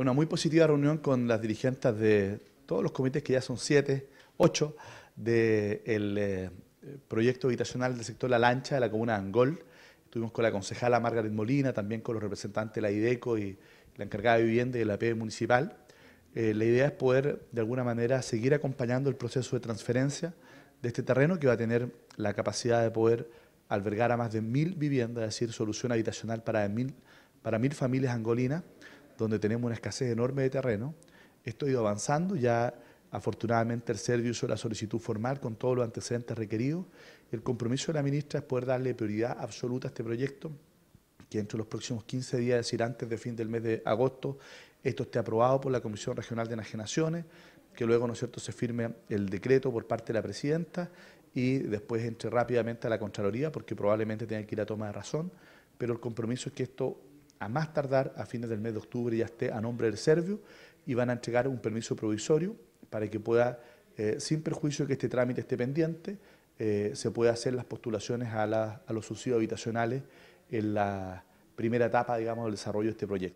una muy positiva reunión con las dirigentes de todos los comités, que ya son siete, ocho, del eh, proyecto habitacional del sector La Lancha de la comuna de Angol. Estuvimos con la concejala Margaret Molina, también con los representantes de la IDECO y la encargada de vivienda y de la P.E. municipal. Eh, la idea es poder, de alguna manera, seguir acompañando el proceso de transferencia de este terreno que va a tener la capacidad de poder albergar a más de mil viviendas, es decir, solución habitacional para mil familias angolinas donde tenemos una escasez enorme de terreno. Esto ha ido avanzando, ya afortunadamente el serbio hizo la solicitud formal con todos los antecedentes requeridos. El compromiso de la ministra es poder darle prioridad absoluta a este proyecto, que entre los próximos 15 días, es decir, antes de fin del mes de agosto, esto esté aprobado por la Comisión Regional de Enajenaciones, que luego, ¿no es cierto?, se firme el decreto por parte de la presidenta y después entre rápidamente a la Contraloría, porque probablemente tenga que ir a toma de razón, pero el compromiso es que esto a más tardar a fines del mes de octubre ya esté a nombre del serbio y van a entregar un permiso provisorio para que pueda, eh, sin perjuicio de que este trámite esté pendiente, eh, se pueda hacer las postulaciones a, a los subsidios habitacionales en la primera etapa, digamos, del desarrollo de este proyecto.